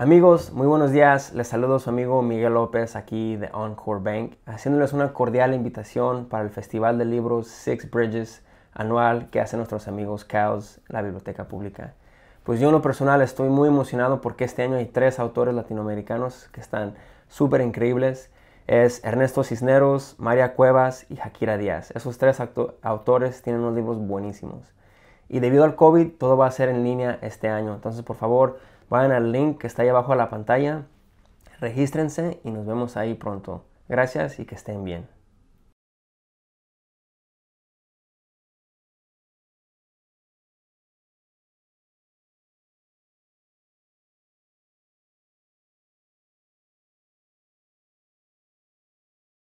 Amigos, muy buenos días. Les saludo su amigo Miguel López aquí de Encore Bank, haciéndoles una cordial invitación para el Festival de Libros Six Bridges anual que hacen nuestros amigos Cows, la Biblioteca Pública. Pues yo en lo personal estoy muy emocionado porque este año hay tres autores latinoamericanos que están súper increíbles. Es Ernesto Cisneros, María Cuevas y Jaquira Díaz. Esos tres autores tienen unos libros buenísimos. Y debido al COVID, todo va a ser en línea este año. Entonces, por favor, Vayan al link que está ahí abajo de la pantalla, regístrense y nos vemos ahí pronto. Gracias y que estén bien.